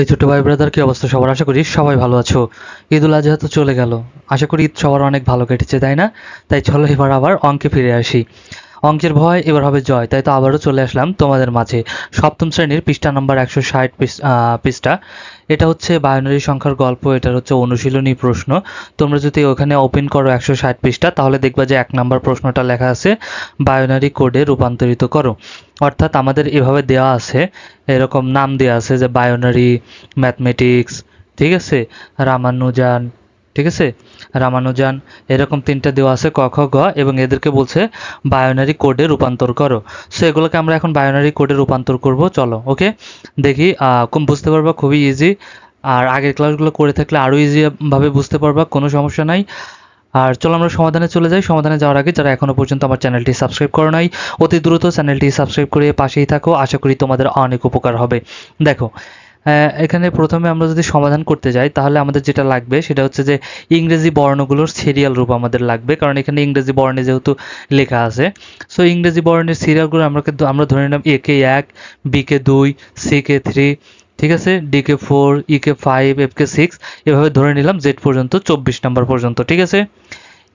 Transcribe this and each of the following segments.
এই ছোটো ভাই ব্রাদার কি অবস্থা সবার আশা করি সবাই ভালো আছো ঈদুল আজহা তো চলে গেল আশা করি ঈদ সবার অনেক ভালো কেটেছে তাই না তাই চলো এবার আবার অঙ্কে ফিরে আসি অঙ্কের ভয় এবার হবে জয় তাই তো আবারও চলে আসলাম তোমাদের মাঝে সপ্তম শ্রেণীর পৃষ্ঠা নম্বর একশো ষাট পৃষ্ঠা এটা হচ্ছে বায়নারি সংখ্যার গল্প এটার হচ্ছে অনুশীলনী প্রশ্ন তোমরা যদি ওখানে ওপেন করো একশো ষাট পৃষ্ঠা তাহলে দেখবা যে এক নম্বর প্রশ্নটা লেখা আছে বায়োনারি কোডে রূপান্তরিত করো অর্থাৎ আমাদের এভাবে দেওয়া আছে এরকম নাম দেওয়া আছে যে বায়োনারি ম্যাথমেটিক্স ঠিক আছে রামানুজান ঠিক আছে রামানুজান এরকম তিনটা দেওয়া আছে ক খ গ এবং এদেরকে বলছে বায়োনারি কোডে রূপান্তর করো সো এগুলোকে আমরা এখন বায়োনারি কোডে রূপান্তর করব চলো ওকে দেখি বুঝতে পারবা খুবই ইজি আর আগের ক্লাসগুলো করে থাকলে আরও ইজিভাবে বুঝতে পারবা কোনো সমস্যা নাই আর চলো আমরা সমাধানে চলে যাই সমাধানে যাওয়ার আগে যারা এখনও পর্যন্ত আমার চ্যানেলটি সাবস্ক্রাইব করো নাই অতি দ্রুত চ্যানেলটি সাবস্ক্রাইব করে পাশেই থাকো আশা করি তোমাদের অনেক উপকার হবে দেখো হ্যাঁ, এখানে প্রথমে আমরা যদি সমাধান করতে যাই তাহলে আমাদের যেটা লাগবে সেটা হচ্ছে যে ইংরেজি বর্ণগুলোর সিরিয়াল রূপ আমাদের লাগবে কারণ এখানে ইংরেজি বর্ণে যেহেতু লেখা আছে সো ইংরেজি বর্ণের সিরিয়ালগুলো আমরা আমরা ধরে নিলাম এ কে এক বি কে দুই সি কে থ্রি ঠিক আছে ডি কে ফোর ই কে ফাইভ এফ কে সিক্স এভাবে ধরে নিলাম জেড পর্যন্ত চব্বিশ নাম্বার পর্যন্ত ঠিক আছে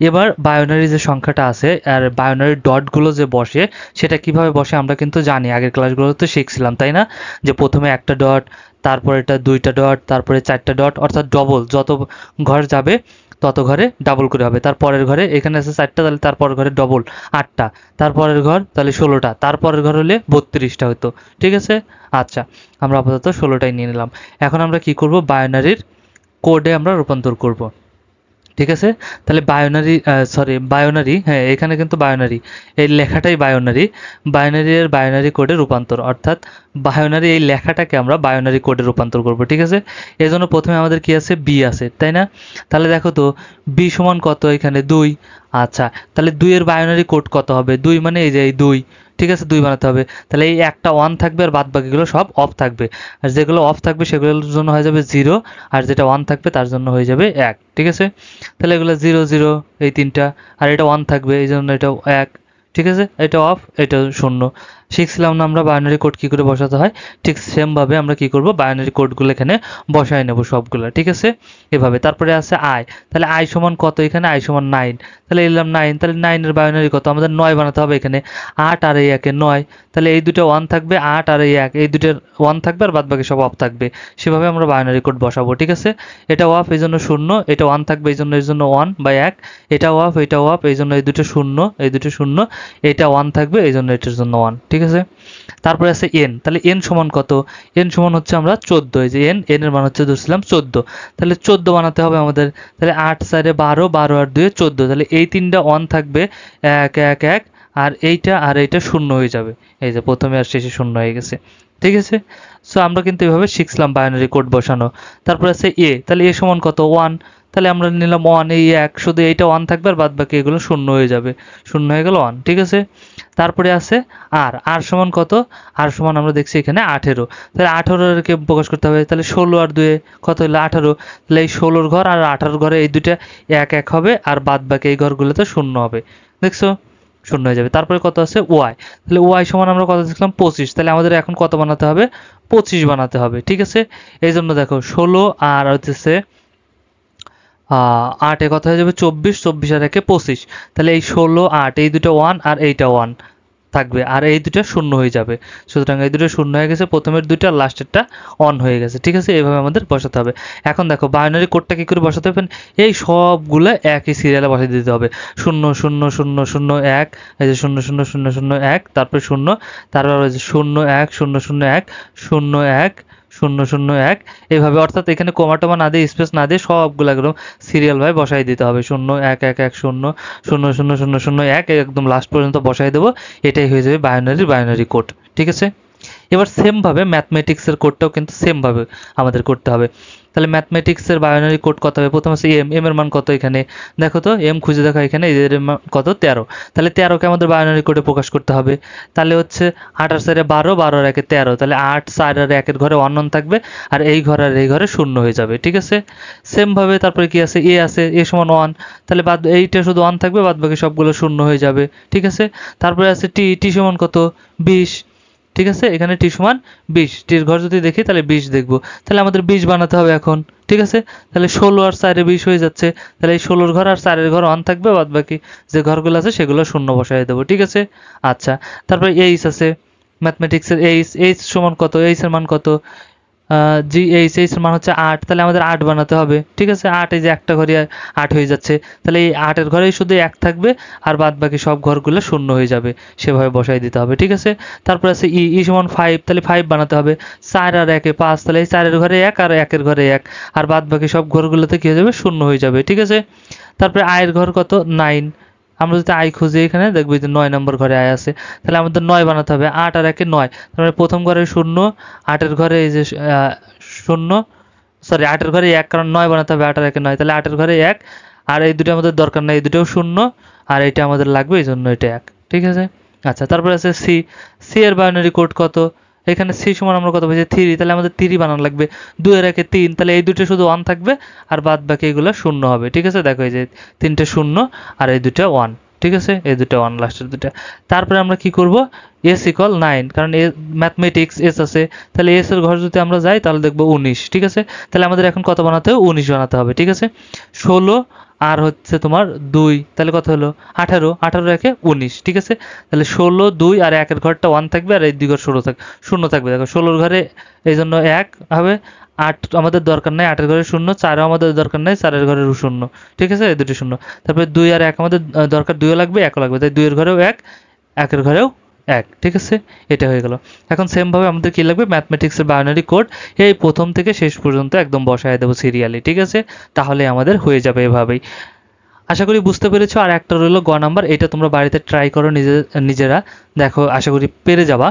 এবার বায়োনারি যে সংখ্যাটা আছে আর বায়োনারি ডটগুলো যে বসে সেটা কিভাবে বসে আমরা কিন্তু জানি আগের ক্লাসগুলোতে শিখছিলাম তাই না যে প্রথমে একটা ডট তারপরে এটা দুইটা ডট তারপরে চারটা ডট অর্থাৎ ডবল যত ঘর যাবে তত ঘরে ডাবল করে হবে তারপরের ঘরে এখানে আছে চারটা তাহলে তারপরের ঘরে ডবল আটটা তারপরের ঘর তাহলে ষোলোটা তারপরের ঘর হলে বত্রিশটা হতো ঠিক আছে আচ্ছা আমরা আপাতত ষোলোটাই নিয়ে নিলাম এখন আমরা কি করব বায়োনারির কোডে আমরা রূপান্তর করব ঠিক আছে তাহলে বায়োনারি সরি বায়োনারি হ্যাঁ এখানে কিন্তু বায়োনারি এই লেখাটাই বায়োনারি এর বায়োনারি কোডে রূপান্তর অর্থাৎ বায়োনারি এই লেখাটাকে আমরা বায়োনারি কোডে রূপান্তর করব ঠিক আছে এজন্য প্রথমে আমাদের কি আছে বি আছে তাই না তাহলে দেখো তো বি সমান কত এখানে দুই আচ্ছা তাহলে দুইয়ের বাইনারি কোড কত হবে দুই মানে এই যে এই দুই ঠিক আছে দুই বানাতে হবে তাহলে এই একটা ওয়ান থাকবে আর বাদ বাকিগুলো সব অফ থাকবে আর যেগুলো অফ থাকবে সেগুলোর জন্য হয়ে যাবে জিরো আর যেটা ওয়ান থাকবে তার জন্য হয়ে যাবে এক ঠিক আছে তাহলে এগুলো জিরো জিরো এই তিনটা আর এটা ওয়ান থাকবে এই জন্য এটা এক ঠিক আছে এটা অফ এটা শূন্য শিখছিলাম না আমরা বাইনারি কোড কী করে বসাতে হয় ঠিক সেমভাবে আমরা কি করব বাইনারি কোডগুলো এখানে বসায় নেব সবগুলো ঠিক আছে এভাবে তারপরে আছে আয় তাহলে আয় সমান কত এখানে আয় সমান নাইন তাহলে এলাম নাইন তাহলে নাইনের বাইনারি কত আমাদের নয় বানাতে হবে এখানে আট আর এই একে নয় তাহলে এই দুটো ওয়ান থাকবে আট আর এই এক এই দুটোর ওয়ান থাকবে আর বাদবাকি সব অফ থাকবে সেভাবে আমরা বাইনারি কোড বসাবো ঠিক আছে এটা অফ এই জন্য শূন্য এটা ওয়ান থাকবে এই জন্য এই জন্য ওয়ান বা এক এটা অফ এটা অফ এই জন্য এই দুটো শূন্য এই দুটো শূন্য এটা ওয়ান থাকবে এই জন্য এটার জন্য ওয়ান ঠিক ঠিক আছে তারপরে আছে এন তাহলে এন সমান কত এন সমান হচ্ছে আমরা চোদ্দ এই যে এন এন এর মান হচ্ছে ধরছিলাম চোদ্দ তাহলে চোদ্দ বানাতে হবে আমাদের তাহলে আট চারে বারো বারো আর দুয়ে চোদ্দ তাহলে এই তিনটা অন থাকবে এক এক এক আর এইটা আর এইটা শূন্য হয়ে যাবে এই যে প্রথমে আর শেষে শূন্য হয়ে গেছে ঠিক আছে সো আমরা কিন্তু এভাবে শিখলাম বাইনারি কোড বসানো তারপর আছে এ তাহলে এ সমান কত ওয়ান তাহলে আমরা নিলাম ওয়ান এই এক শুধু এইটা ওয়ান থাকবে আর বাদ বাকি এগুলো শূন্য হয়ে যাবে শূন্য হয়ে গেল ওয়ান ঠিক আছে তারপরে আছে আর আর সমান কত আর সমান আমরা দেখছি এখানে আঠেরো তাহলে আঠেরোকে প্রকাশ করতে হবে তাহলে ষোলো আর দুয়ে কত হলো আঠারো তাহলে এই ষোলোর ঘর আর আঠারোর ঘরে এই দুটা এক এক হবে আর বাদ বাকি এই ঘরগুলোতে শূন্য হবে দেখছো শূন্য হয়ে যাবে তারপরে কত আছে ওয়াই তাহলে ওয়াই সমান আমরা কত দেখলাম পঁচিশ তাহলে আমাদের এখন কত বানাতে হবে পঁচিশ বানাতে হবে ঠিক আছে এই জন্য দেখো ষোলো আর হচ্ছে আটে কথা হয়ে যাবে চব্বিশ চব্বিশ আর একে পঁচিশ তাহলে এই ষোলো আট এই দুটো ওয়ান আর এইটা ওয়ান থাকবে আর এই দুটো শূন্য হয়ে যাবে সুতরাং এই দুটো শূন্য হয়ে গেছে প্রথমের দুইটা লাস্টেরটা অন হয়ে গেছে ঠিক আছে এইভাবে আমাদের বসাতে হবে এখন দেখো বাইনারি কোডটা কী করে বসাতে হবে এই সবগুলো একই সিরিয়ালে বসাতে দিতে হবে শূন্য শূন্য শূন্য শূন্য এক এই যে শূন্য শূন্য শূন্য শূন্য এক তারপরে শূন্য তারপর শূন্য এক শূন্য শূন্য এক শূন্য এক শূন্য শূন্য এক এভাবে অর্থাৎ এখানে কোমাটোমা না দিয়ে স্পেস না দিয়ে সবগুলো একদম সিরিয়াল ভাই বসাই দিতে হবে শূন্য এক এক এক শূন্য শূন্য শূন্য শূন্য শূন্য এক একদম লাস্ট পর্যন্ত বসাই দেবো এটাই হয়ে যাবে বায়োনারি বায়োনারি কোড ঠিক আছে এবার সেমভাবে ম্যাথমেটিক্সের কোডটাও কিন্তু সেমভাবে আমাদের করতে হবে তাহলে ম্যাথমেটিক্সের বায়োনারি কোড কত হবে প্রথম আছে এম এম এর মান কত এখানে দেখো তো এম খুঁজে দেখা এখানে এদের কত তেরো তাহলে তেরোকে আমাদের বায়োনারি কোডে প্রকাশ করতে হবে তাহলে হচ্ছে আট আর বারো বারো আর একে তেরো তাহলে আট চার আর একের ঘরে অন্যন থাকবে আর এই ঘর আর এই ঘরে শূন্য হয়ে যাবে ঠিক আছে সেমভাবে তারপরে কি আছে এ আছে এ সমান ওয়ান তাহলে বাদ এইটা শুধু ওয়ান থাকবে বাদ বাকি সবগুলো শূন্য হয়ে যাবে ঠিক আছে তারপরে আছে টি টি সমান কত বিশ ঠিক আছে এখানে টি সমান বিশ টির ঘর যদি দেখি তাহলে বিশ দেখব তাহলে আমাদের বিশ বানাতে হবে এখন ঠিক আছে তাহলে ষোলো আর চারে বিশ হয়ে যাচ্ছে তাহলে এই ষোলোর ঘর আর চারের ঘর অন থাকবে বাদ বাকি যে ঘরগুলো আছে সেগুলো শূন্য বসাই দেবো ঠিক আছে আচ্ছা তারপরে এইচ আছে ম্যাথমেটিক্সের এইচ এইচ সমান কত এইচ এর মান কত জি এইচ এইচ মান হচ্ছে আট তাহলে আমাদের আট বানাতে হবে ঠিক আছে আট এই যে একটা ঘরে আট হয়ে যাচ্ছে তাহলে এই আটের ঘরেই শুধু এক থাকবে আর বাদ বাকি সব ঘরগুলো শূন্য হয়ে যাবে সেভাবে বসাই দিতে হবে ঠিক আছে তারপর আছে ই ই সমান ফাইভ তাহলে ফাইভ বানাতে হবে চার আর একে পাঁচ তাহলে এই চারের ঘরে এক আর একের ঘরে এক আর বাদ বাকি সব ঘরগুলোতে কী হয়ে যাবে শূন্য হয়ে যাবে ঠিক আছে তারপরে আয়ের ঘর কত নাইন আমরা যদি আই খুঁজি এখানে দেখবো যে নয় নম্বর ঘরে আয় আছে তাহলে আমাদের নয় বানাতে হবে আট আর একে নয় তাহলে মানে প্রথম ঘরে শূন্য আটের ঘরে এই যে শূন্য সরি আটের ঘরে এক কারণ নয় বানাতে হবে আট আর একে নয় তাহলে আটের ঘরে এক আর এই দুটো আমাদের দরকার নাই এই দুটোও শূন্য আর এটা আমাদের লাগবে এই জন্য এটা এক ঠিক আছে আচ্ছা তারপরে আছে সি সি এর বাইনারি কোড কত এখানে সেই সমান আমরা কত বলছি থ্রি তাহলে আমাদের থ্রি বানানো লাগবে দুয়ের একে তিন তাহলে এই দুটো শুধু ওয়ান থাকবে আর বাদ বাকি এগুলো শূন্য হবে ঠিক আছে দেখো এই যে তিনটে শূন্য আর এই দুটো ওয়ান ঠিক আছে এই দুটো ওয়ান লাস্টের দুটা তারপরে আমরা কি করব এস ইকল নাইন কারণ এ ম্যাথমেটিক্স এস আছে তাহলে এস এর ঘর যদি আমরা যাই তাহলে দেখবো উনিশ ঠিক আছে তাহলে আমাদের এখন কত বানাতে হবে উনিশ বানাতে হবে ঠিক আছে ষোলো আর হচ্ছে তোমার দুই তাহলে কত হলো আঠারো আঠারো একে উনিশ ঠিক আছে তাহলে ষোলো দুই আর একের ঘরটা ওয়ান থাকবে আর এই দুই ঘর ষোলো থাকবে শূন্য থাকবে দেখো ষোলোর ঘরে এই জন্য এক হবে আট আমাদের দরকার নাই আটের ঘরে শূন্য চারও আমাদের দরকার নাই চারের ঘরে শূন্য ঠিক আছে দুটি শূন্য তারপরে দুই আর এক আমাদের দরকার দুইও লাগবে একও লাগবে তাই দুইয়ের ঘরেও এক একের ঘরেও এক ঠিক আছে এটা হয়ে গেল এখন সেমভাবে আমাদের কি লাগবে ম্যাথমেটিক্সের বাইনারি কোড এই প্রথম থেকে শেষ পর্যন্ত একদম বসায় দেবো সিরিয়ালি ঠিক আছে তাহলে আমাদের হয়ে যাবে এভাবেই আশা করি বুঝতে পেরেছো আর একটা রইলো গ নাম্বার এটা তোমরা বাড়িতে ট্রাই করো নিজে নিজেরা দেখো আশা করি পেরে যাবা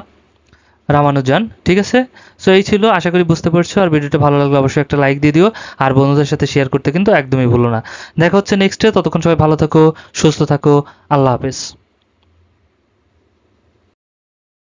রামানুজন ঠিক আছে সো এই ছিল আশা করি বুঝতে পারছো আর ভিডিওটা ভালো লাগলে অবশ্যই একটা লাইক দিয়ে দিও আর বন্ধুদের সাথে শেয়ার করতে কিন্তু একদমই ভুলো না দেখা হচ্ছে নেক্সটে ততক্ষণ সবাই ভালো থাকো সুস্থ থাকো আল্লাহ হাফেজ